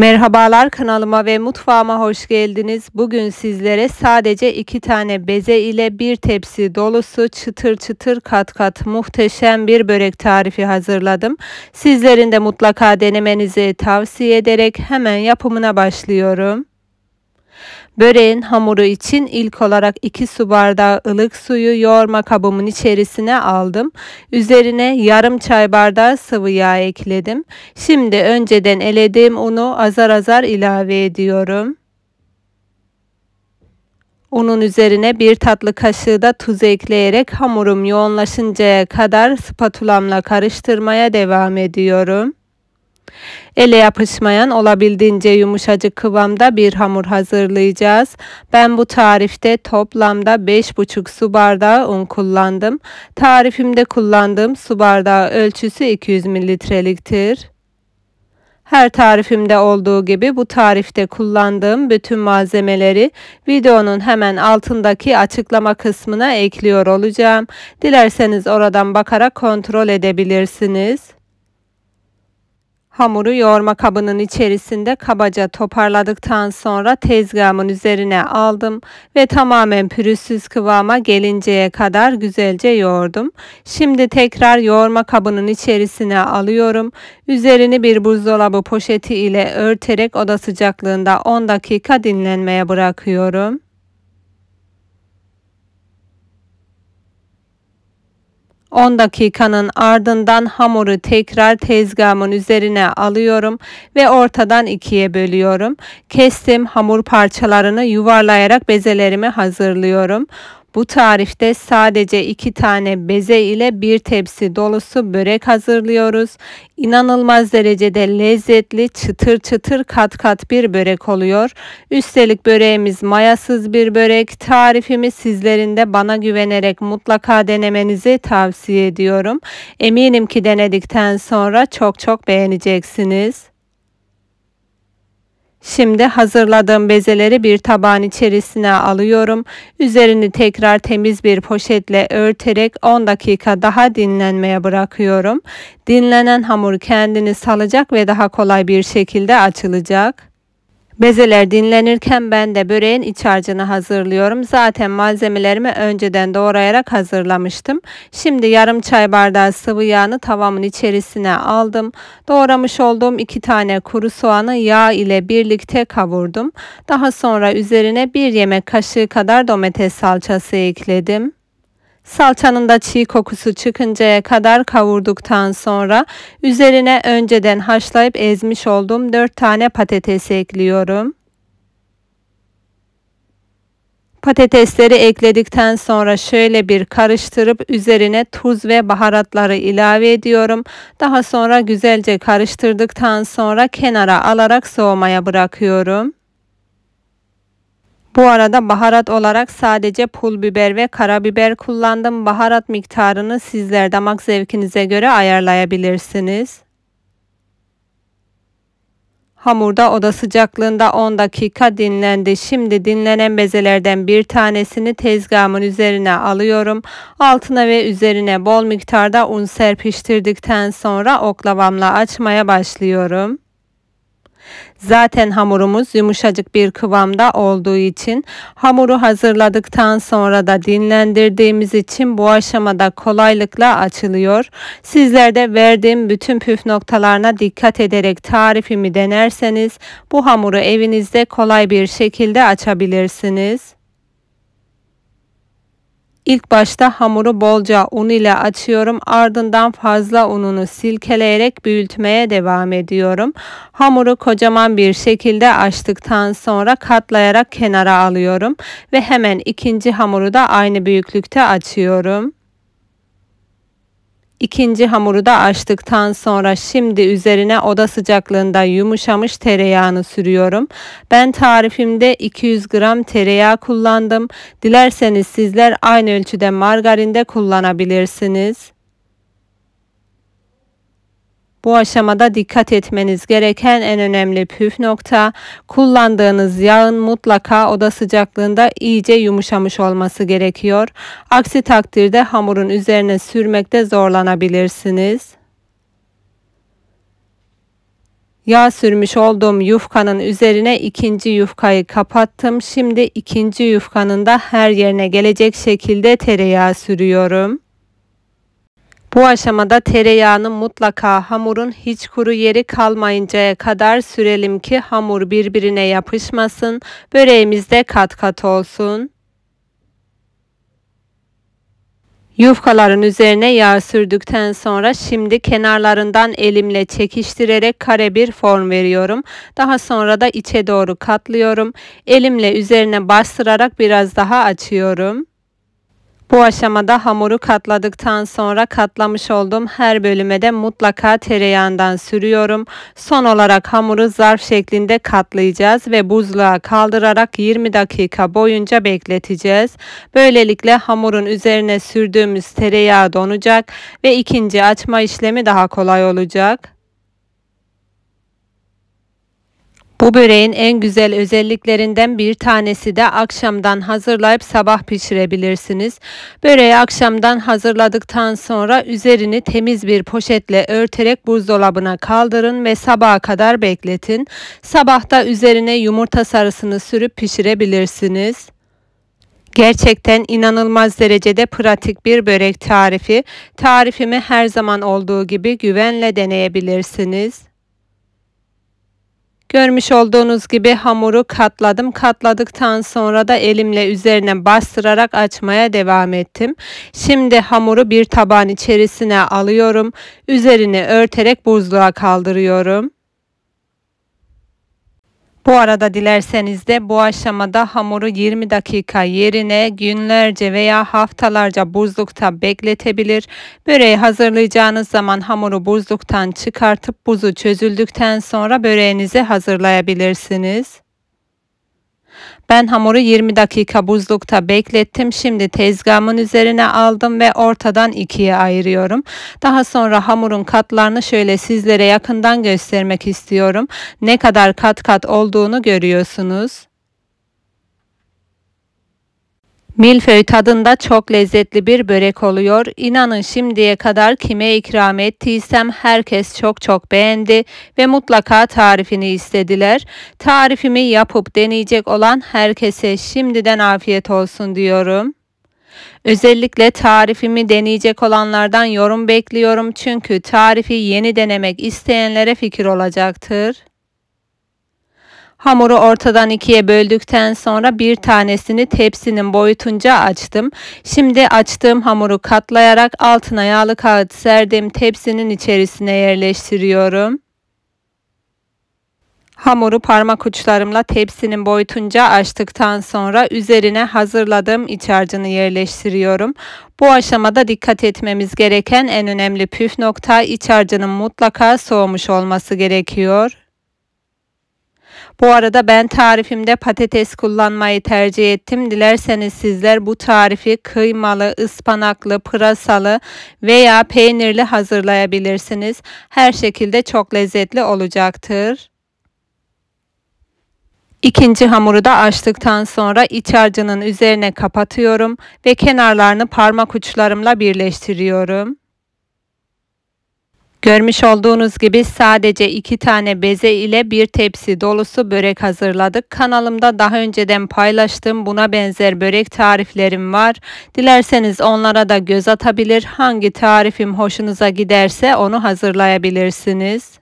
Merhabalar kanalıma ve mutfağıma hoş geldiniz. Bugün sizlere sadece iki tane beze ile bir tepsi dolusu çıtır çıtır kat kat muhteşem bir börek tarifi hazırladım. Sizlerin de mutlaka denemenizi tavsiye ederek hemen yapımına başlıyorum. Böreğin hamuru için ilk olarak 2 su bardağı ılık suyu yoğurma kabımın içerisine aldım. Üzerine yarım çay bardağı sıvı yağ ekledim. Şimdi önceden elediğim unu azar azar ilave ediyorum. Unun üzerine bir tatlı kaşığı da tuz ekleyerek hamurum yoğunlaşıncaya kadar spatulamla karıştırmaya devam ediyorum. Ele yapışmayan olabildiğince yumuşacık kıvamda bir hamur hazırlayacağız. Ben bu tarifte toplamda 5,5 su bardağı un kullandım. Tarifimde kullandığım su bardağı ölçüsü 200 mililitreliktir. Her tarifimde olduğu gibi bu tarifte kullandığım bütün malzemeleri videonun hemen altındaki açıklama kısmına ekliyor olacağım. Dilerseniz oradan bakarak kontrol edebilirsiniz. Hamuru yoğurma kabının içerisinde kabaca toparladıktan sonra tezgahımın üzerine aldım ve tamamen pürüzsüz kıvama gelinceye kadar güzelce yoğurdum. Şimdi tekrar yoğurma kabının içerisine alıyorum. Üzerini bir buzdolabı poşeti ile örterek oda sıcaklığında 10 dakika dinlenmeye bırakıyorum. 10 dakikanın ardından hamuru tekrar tezgahımın üzerine alıyorum ve ortadan ikiye bölüyorum. Kestim hamur parçalarını yuvarlayarak bezelerimi hazırlıyorum. Bu tarifte sadece iki tane beze ile bir tepsi dolusu börek hazırlıyoruz. İnanılmaz derecede lezzetli çıtır çıtır kat kat bir börek oluyor. Üstelik böreğimiz mayasız bir börek. Tarifimi sizlerin de bana güvenerek mutlaka denemenizi tavsiye ediyorum. Eminim ki denedikten sonra çok çok beğeneceksiniz. Şimdi hazırladığım bezeleri bir tabağın içerisine alıyorum. Üzerini tekrar temiz bir poşetle örterek 10 dakika daha dinlenmeye bırakıyorum. Dinlenen hamur kendini salacak ve daha kolay bir şekilde açılacak. Bezeler dinlenirken ben de böreğin iç harcını hazırlıyorum. Zaten malzemelerimi önceden doğrayarak hazırlamıştım. Şimdi yarım çay bardağı sıvı yağını tavamın içerisine aldım. Doğramış olduğum iki tane kuru soğanı yağ ile birlikte kavurdum. Daha sonra üzerine bir yemek kaşığı kadar domates salçası ekledim. Salçanın da çiğ kokusu çıkıncaya kadar kavurduktan sonra üzerine önceden haşlayıp ezmiş olduğum 4 tane patatesi ekliyorum. Patatesleri ekledikten sonra şöyle bir karıştırıp üzerine tuz ve baharatları ilave ediyorum. Daha sonra güzelce karıştırdıktan sonra kenara alarak soğumaya bırakıyorum. Bu arada baharat olarak sadece pul biber ve karabiber kullandım. Baharat miktarını sizler damak zevkinize göre ayarlayabilirsiniz. Hamurda oda sıcaklığında 10 dakika dinlendi. Şimdi dinlenen bezelerden bir tanesini tezgahımın üzerine alıyorum. Altına ve üzerine bol miktarda un serpiştirdikten sonra oklavamla açmaya başlıyorum. Zaten hamurumuz yumuşacık bir kıvamda olduğu için hamuru hazırladıktan sonra da dinlendirdiğimiz için bu aşamada kolaylıkla açılıyor. Sizler de verdiğim bütün püf noktalarına dikkat ederek tarifimi denerseniz bu hamuru evinizde kolay bir şekilde açabilirsiniz. İlk başta hamuru bolca un ile açıyorum. Ardından fazla ununu silkeleyerek büyütmeye devam ediyorum. Hamuru kocaman bir şekilde açtıktan sonra katlayarak kenara alıyorum ve hemen ikinci hamuru da aynı büyüklükte açıyorum. İkinci hamuru da açtıktan sonra şimdi üzerine oda sıcaklığında yumuşamış tereyağını sürüyorum. Ben tarifimde 200 gram tereyağı kullandım. Dilerseniz sizler aynı ölçüde margarinde kullanabilirsiniz. Bu aşamada dikkat etmeniz gereken en önemli püf nokta kullandığınız yağın mutlaka oda sıcaklığında iyice yumuşamış olması gerekiyor. Aksi takdirde hamurun üzerine sürmekte zorlanabilirsiniz. Yağ sürmüş olduğum yufkanın üzerine ikinci yufkayı kapattım. Şimdi ikinci yufkanın da her yerine gelecek şekilde tereyağı sürüyorum. Bu aşamada tereyağını mutlaka hamurun hiç kuru yeri kalmayıncaya kadar sürelim ki hamur birbirine yapışmasın, böreğimiz de kat kat olsun. Yufkaların üzerine yağ sürdükten sonra şimdi kenarlarından elimle çekiştirerek kare bir form veriyorum. Daha sonra da içe doğru katlıyorum. Elimle üzerine bastırarak biraz daha açıyorum. Bu aşamada hamuru katladıktan sonra katlamış olduğum her bölüme de mutlaka tereyağından sürüyorum. Son olarak hamuru zarf şeklinde katlayacağız ve buzluğa kaldırarak 20 dakika boyunca bekleteceğiz. Böylelikle hamurun üzerine sürdüğümüz tereyağı donacak ve ikinci açma işlemi daha kolay olacak. Bu böreğin en güzel özelliklerinden bir tanesi de akşamdan hazırlayıp sabah pişirebilirsiniz. Böreği akşamdan hazırladıktan sonra üzerini temiz bir poşetle örterek buzdolabına kaldırın ve sabaha kadar bekletin. Sabahta üzerine yumurta sarısını sürüp pişirebilirsiniz. Gerçekten inanılmaz derecede pratik bir börek tarifi. Tarifimi her zaman olduğu gibi güvenle deneyebilirsiniz. Görmüş olduğunuz gibi hamuru katladım. Katladıktan sonra da elimle üzerine bastırarak açmaya devam ettim. Şimdi hamuru bir tabağın içerisine alıyorum. Üzerini örterek buzluğa kaldırıyorum. Bu arada dilerseniz de bu aşamada hamuru 20 dakika yerine günlerce veya haftalarca buzlukta bekletebilir. Böreği hazırlayacağınız zaman hamuru buzluktan çıkartıp buzu çözüldükten sonra böreğinizi hazırlayabilirsiniz. Ben hamuru 20 dakika buzlukta beklettim. Şimdi tezgahımın üzerine aldım ve ortadan ikiye ayırıyorum. Daha sonra hamurun katlarını şöyle sizlere yakından göstermek istiyorum. Ne kadar kat kat olduğunu görüyorsunuz. Milföy tadında çok lezzetli bir börek oluyor. İnanın şimdiye kadar kime ikram ettiysem herkes çok çok beğendi ve mutlaka tarifini istediler. Tarifimi yapıp deneyecek olan herkese şimdiden afiyet olsun diyorum. Özellikle tarifimi deneyecek olanlardan yorum bekliyorum çünkü tarifi yeni denemek isteyenlere fikir olacaktır. Hamuru ortadan ikiye böldükten sonra bir tanesini tepsinin boyutunca açtım. Şimdi açtığım hamuru katlayarak altına yağlı kağıt serdim, tepsinin içerisine yerleştiriyorum. Hamuru parmak uçlarımla tepsinin boyutunca açtıktan sonra üzerine hazırladığım iç harcını yerleştiriyorum. Bu aşamada dikkat etmemiz gereken en önemli püf nokta iç harcının mutlaka soğumuş olması gerekiyor. Bu arada ben tarifimde patates kullanmayı tercih ettim. Dilerseniz sizler bu tarifi kıymalı, ıspanaklı, pırasalı veya peynirli hazırlayabilirsiniz. Her şekilde çok lezzetli olacaktır. İkinci hamuru da açtıktan sonra iç harcının üzerine kapatıyorum ve kenarlarını parmak uçlarımla birleştiriyorum. Görmüş olduğunuz gibi sadece iki tane beze ile bir tepsi dolusu börek hazırladık. Kanalımda daha önceden paylaştığım buna benzer börek tariflerim var. Dilerseniz onlara da göz atabilir. Hangi tarifim hoşunuza giderse onu hazırlayabilirsiniz.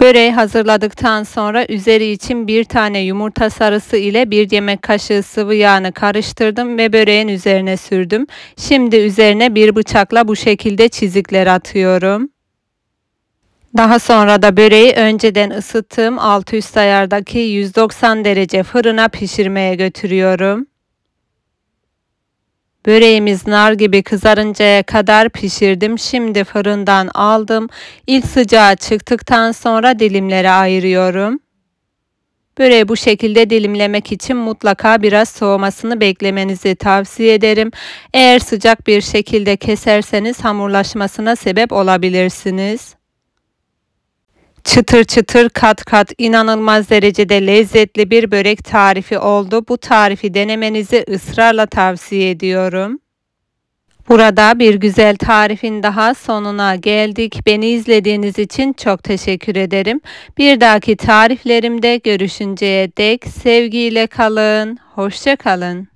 Böreği hazırladıktan sonra üzeri için bir tane yumurta sarısı ile bir yemek kaşığı sıvı yağını karıştırdım ve böreğin üzerine sürdüm. Şimdi üzerine bir bıçakla bu şekilde çizikler atıyorum. Daha sonra da böreği önceden ısıttığım 600 ayardaki 190 derece fırına pişirmeye götürüyorum. Böreğimiz nar gibi kızarıncaya kadar pişirdim. Şimdi fırından aldım. İlk sıcağı çıktıktan sonra dilimlere ayırıyorum. Böreği bu şekilde dilimlemek için mutlaka biraz soğumasını beklemenizi tavsiye ederim. Eğer sıcak bir şekilde keserseniz hamurlaşmasına sebep olabilirsiniz. Çıtır çıtır kat kat inanılmaz derecede lezzetli bir börek tarifi oldu. Bu tarifi denemenizi ısrarla tavsiye ediyorum. Burada bir güzel tarifin daha sonuna geldik. Beni izlediğiniz için çok teşekkür ederim. Bir dahaki tariflerimde görüşünceye dek sevgiyle kalın, hoşça kalın.